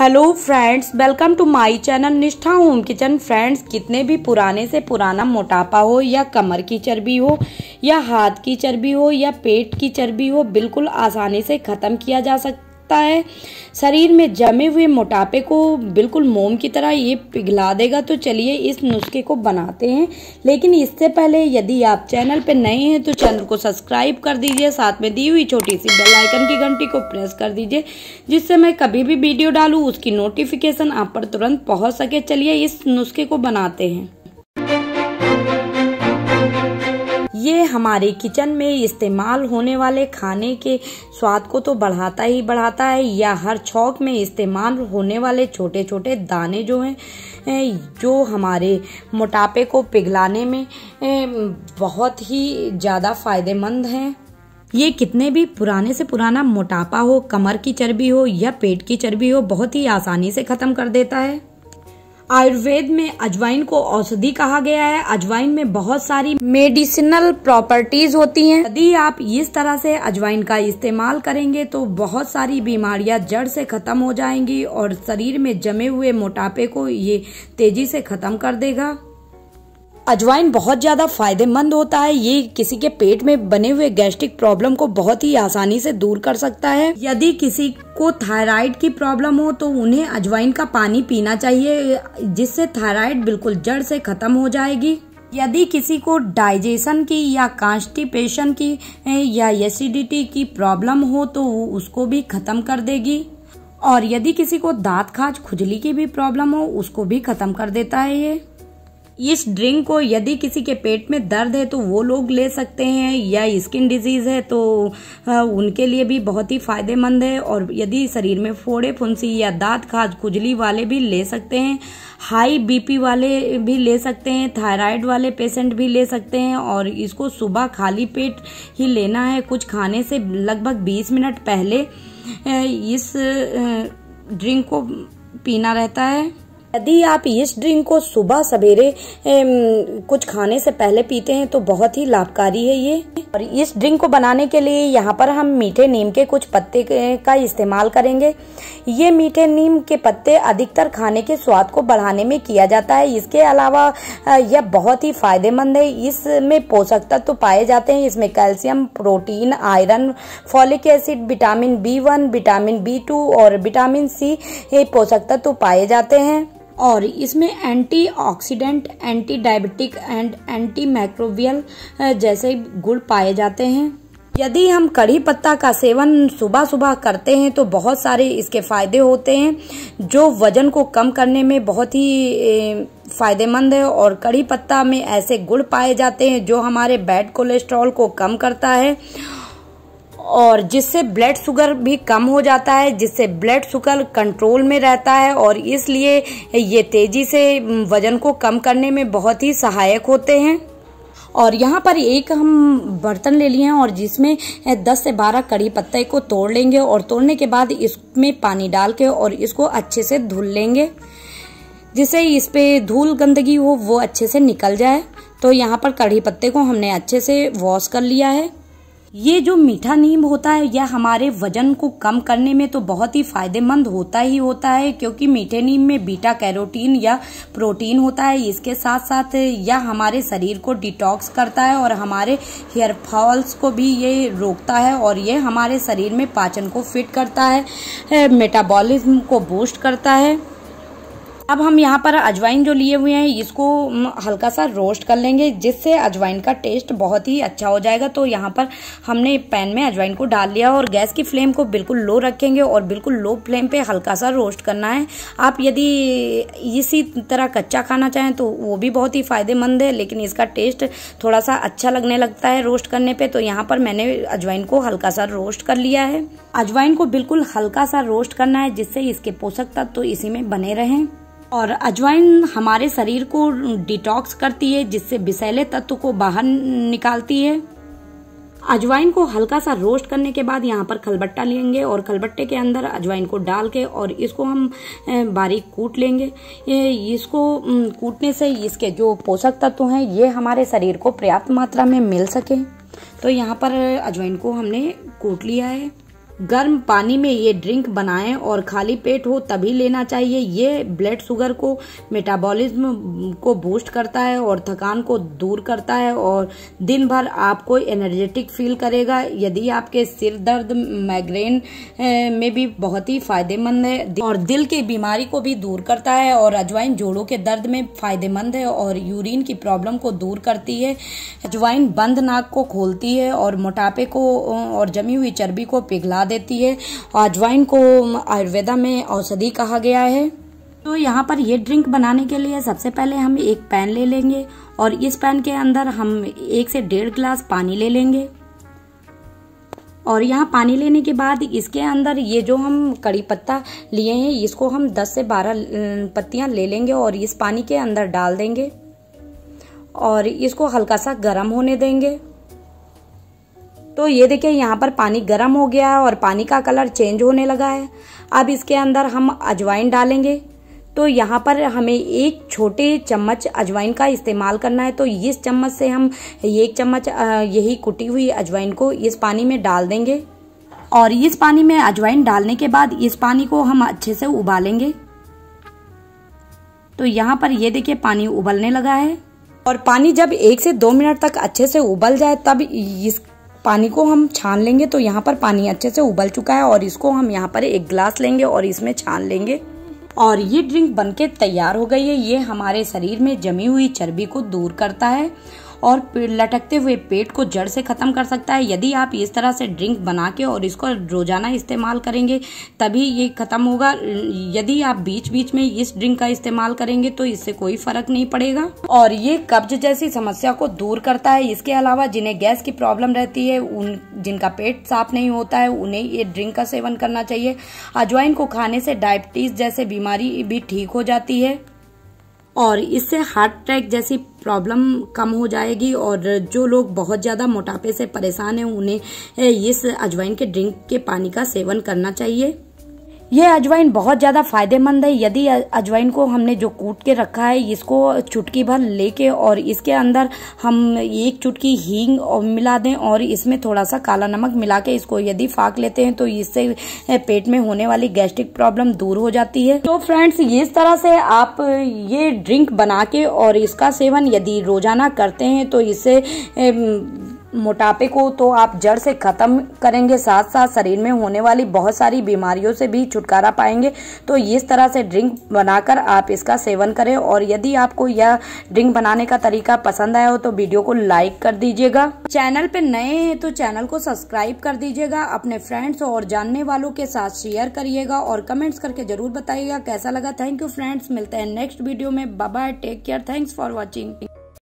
hello friends welcome to my channel Nishtha home kitchen friends कितने भी पुराने से पुराना मोटापा हो या कमर की चर्बी हो या हाथ की चर्बी हो या पेट की चर्बी हो बिल्कुल आसानी से ख़त्म किया जा सकता सकता है शरीर में जमे हुए मोटापे को बिल्कुल मोम की तरह ये पिघला देगा तो चलिए इस नुस्खे को बनाते हैं लेकिन इससे पहले यदि आप चैनल पर नए हैं तो चैनल को सब्सक्राइब कर दीजिए साथ में दी हुई छोटी सी बेल आइकन की घंटी को प्रेस कर दीजिए जिससे मैं कभी भी वीडियो डालूँ उसकी नोटिफिकेशन आप पर तुरंत पहुँच सके चलिए इस नुस्खे को बनाते हैं ये हमारे किचन में इस्तेमाल होने वाले खाने के स्वाद को तो बढ़ाता ही बढ़ाता है या हर छौक में इस्तेमाल होने वाले छोटे छोटे दाने जो हैं जो हमारे मोटापे को पिघलाने में बहुत ही ज़्यादा फायदेमंद हैं ये कितने भी पुराने से पुराना मोटापा हो कमर की चर्बी हो या पेट की चर्बी हो बहुत ही आसानी से ख़त्म कर देता है आयुर्वेद में अजवाइन को औषधि कहा गया है अजवाइन में बहुत सारी मेडिसिनल प्रॉपर्टीज होती हैं यदि आप इस तरह से अजवाइन का इस्तेमाल करेंगे तो बहुत सारी बीमारियां जड़ से खत्म हो जाएंगी और शरीर में जमे हुए मोटापे को ये तेजी से खत्म कर देगा अजवाइन बहुत ज़्यादा फायदेमंद होता है ये किसी के पेट में बने हुए गैस्ट्रिक प्रॉब्लम को बहुत ही आसानी से दूर कर सकता है यदि किसी को थायराइड की प्रॉब्लम हो तो उन्हें अजवाइन का पानी पीना चाहिए जिससे थायराइड बिल्कुल जड़ से खत्म हो जाएगी यदि किसी को डाइजेशन की या कॉन्स्टिपेशन की या एसिडिटी की प्रॉब्लम हो तो वो उसको भी खत्म कर देगी और यदि किसी को दांत खाज खुजली की भी प्रॉब्लम हो उसको भी खत्म कर देता है ये इस ड्रिंक को यदि किसी के पेट में दर्द है तो वो लोग ले सकते हैं या स्किन डिजीज है तो उनके लिए भी बहुत ही फायदेमंद है और यदि शरीर में फोड़े फुंसी या दांत खाज खुजली वाले भी ले सकते हैं हाई बीपी वाले भी ले सकते हैं थायराइड वाले पेशेंट भी ले सकते हैं और इसको सुबह खाली पेट ही लेना है कुछ खाने से लगभग 20 मिनट पहले इस ड्रिंक को पीना रहता है यदि आप इस ड्रिंक को सुबह सवेरे कुछ खाने से पहले पीते हैं तो बहुत ही लाभकारी है ये और इस ड्रिंक को बनाने के लिए यहाँ पर हम मीठे नीम के कुछ पत्ते का इस्तेमाल करेंगे ये मीठे नीम के पत्ते अधिकतर खाने के स्वाद को बढ़ाने में किया जाता है इसके अलावा यह बहुत ही फायदेमंद है इसमें पोषक तत्व तो पाए जाते हैं इसमें calcium protein iron folic acid vitamin B one vitamin B two और विटामिन सी पोषक तत्व तो पाए जाते हैं और इसमें antioxidant anti diabetic and anti microbial जैसे गुण पाए जाते हैं यदि हम कढ़ी पत्ता का सेवन सुबह सुबह करते हैं तो बहुत सारे इसके फायदे होते हैं जो वजन को कम करने में बहुत ही फायदेमंद है और कढ़ी पत्ता में ऐसे गुड़ पाए जाते हैं जो हमारे बैड कोलेस्ट्रॉल को कम करता है और जिससे ब्लड शुगर भी कम हो जाता है जिससे ब्लड शुगर कंट्रोल में रहता है और इसलिए ये तेज़ी से वज़न को कम करने में बहुत ही सहायक होते हैं और यहाँ पर एक हम बर्तन ले लिए हैं और जिसमें 10 से 12 कड़ी पत्ते को तोड़ लेंगे और तोड़ने के बाद इसमें पानी डाल के और इसको अच्छे से धुल लेंगे जिससे इस पर धूल गंदगी हो वो अच्छे से निकल जाए तो यहाँ पर कड़ी पत्ते को हमने अच्छे से वॉश कर लिया है ये जो मीठा नीम होता है यह हमारे वजन को कम करने में तो बहुत ही फायदेमंद होता ही होता है क्योंकि मीठे नीम में बीटा कैरोटीन या प्रोटीन होता है इसके साथ साथ यह हमारे शरीर को डिटॉक्स करता है और हमारे हेयर फॉल्स को भी ये रोकता है और ये हमारे शरीर में पाचन को फिट करता है मेटाबॉलिज्म को बूस्ट करता है अब हम यहाँ पर अजवाइन जो लिए हुए हैं इसको हल्का सा रोस्ट कर लेंगे जिससे अजवाइन का टेस्ट बहुत ही अच्छा हो जाएगा तो यहाँ पर हमने पैन में अजवाइन को डाल लिया और गैस की फ्लेम को बिल्कुल लो रखेंगे और बिल्कुल लो फ्लेम पे हल्का सा रोस्ट करना है आप यदि इसी तरह कच्चा खाना चाहें तो वो भी बहुत ही फ़ायदेमंद है लेकिन इसका टेस्ट थोड़ा सा अच्छा लगने लगता है रोस्ट करने पर तो यहाँ पर मैंने अजवाइन को हल्का सा रोस्ट कर लिया है अजवाइन को बिल्कुल हल्का सा रोस्ट करना है जिससे इसके पोषक तत्व तो इसी में बने रहें और अजवाइन हमारे शरीर को डिटॉक्स करती है जिससे विषैले तत्व को बाहर निकालती है अजवाइन को हल्का सा रोस्ट करने के बाद यहाँ पर खलबट्टा लेंगे और खलबट्टे के अंदर अजवाइन को डाल के और इसको हम बारीक कूट लेंगे इसको कूटने से इसके जो पोषक तत्व हैं ये हमारे शरीर को पर्याप्त मात्रा में मिल सके तो यहाँ पर अजवाइन को हमने कूट लिया है गर्म पानी में ये ड्रिंक बनाएं और खाली पेट हो तभी लेना चाहिए ये ब्लड शुगर को मेटाबॉलिज्म को बूस्ट करता है और थकान को दूर करता है और दिन भर आपको एनर्जेटिक फील करेगा यदि आपके सिर दर्द माइग्रेन में भी बहुत ही फायदेमंद है और दिल की बीमारी को भी दूर करता है और अजवाइन जोड़ों के दर्द में फायदेमंद है और यूरिन की प्रॉब्लम को दूर करती है अजवाइन बंद नाक को खोलती है और मोटापे को और जमी हुई चर्बी को पिघला देती है और अजवाइन को आयुर्वेदा में औषधि कहा गया है तो यहाँ पर ये ड्रिंक बनाने के लिए सबसे पहले हम एक पैन ले लेंगे और इस पैन के अंदर हम एक से डेढ़ गिलास पानी ले लेंगे और यहाँ पानी लेने के बाद इसके अंदर ये जो हम कड़ी पत्ता लिए हैं इसको हम 10 से 12 पत्तियाँ ले लेंगे और इस पानी के अंदर डाल देंगे और इसको हल्का सा गर्म होने देंगे तो ये देखिए यहाँ पर पानी गर्म हो गया है और पानी का कलर चेंज होने लगा है अब इसके अंदर हम अजवाइन डालेंगे तो यहाँ पर हमें एक छोटे चम्मच अजवाइन का इस्तेमाल करना है तो इस चम्मच से हम एक चम्मच यही कुटी हुई अजवाइन को इस पानी में डाल देंगे और इस पानी में अजवाइन डालने के बाद इस पानी को हम अच्छे से उबालेंगे तो यहाँ पर ये देखिए पानी उबलने लगा है और पानी जब एक से दो मिनट तक अच्छे से उबल जाए तब इस पानी को हम छान लेंगे तो यहाँ पर पानी अच्छे से उबल चुका है और इसको हम यहाँ पर एक ग्लास लेंगे और इसमें छान लेंगे और ये ड्रिंक बनके तैयार हो गई है ये हमारे शरीर में जमी हुई चर्बी को दूर करता है और लटकते हुए पेट को जड़ से ख़त्म कर सकता है यदि आप इस तरह से ड्रिंक बना के और इसको रोज़ाना इस्तेमाल करेंगे तभी ये ख़त्म होगा यदि आप बीच बीच में इस ड्रिंक का इस्तेमाल करेंगे तो इससे कोई फ़र्क नहीं पड़ेगा और ये कब्ज जैसी समस्या को दूर करता है इसके अलावा जिन्हें गैस की प्रॉब्लम रहती है उन जिनका पेट साफ नहीं होता है उन्हें ये ड्रिंक का सेवन करना चाहिए अजवाइन को खाने से डायबिटीज़ जैसे बीमारी भी ठीक हो जाती है और इससे हार्ट अटैक जैसी प्रॉब्लम कम हो जाएगी और जो लोग बहुत ज़्यादा मोटापे से परेशान हैं उन्हें इस अजवाइन के ड्रिंक के पानी का सेवन करना चाहिए यह अजवाइन बहुत ज़्यादा फायदेमंद है यदि अजवाइन को हमने जो कूट के रखा है इसको चुटकी भर लेके और इसके अंदर हम एक चुटकी हींग मिला दें और इसमें थोड़ा सा काला नमक मिला के इसको यदि फाक लेते हैं तो इससे पेट में होने वाली गैस्ट्रिक प्रॉब्लम दूर हो जाती है तो फ्रेंड्स इस तरह से आप ये ड्रिंक बना के और इसका सेवन यदि रोजाना करते हैं तो इससे मोटापे को तो आप जड़ से ख़त्म करेंगे साथ साथ शरीर में होने वाली बहुत सारी बीमारियों से भी छुटकारा पाएंगे तो इस तरह से ड्रिंक बनाकर आप इसका सेवन करें और यदि आपको यह ड्रिंक बनाने का तरीका पसंद आया हो तो वीडियो को लाइक कर दीजिएगा चैनल पे नए हैं तो चैनल को सब्सक्राइब कर दीजिएगा अपने फ्रेंड्स और जानने वालों के साथ शेयर करिएगा और कमेंट्स करके ज़रूर बताइएगा कैसा लगा थैंक यू फ्रेंड्स मिलते हैं नेक्स्ट वीडियो में bye take care thanks for watching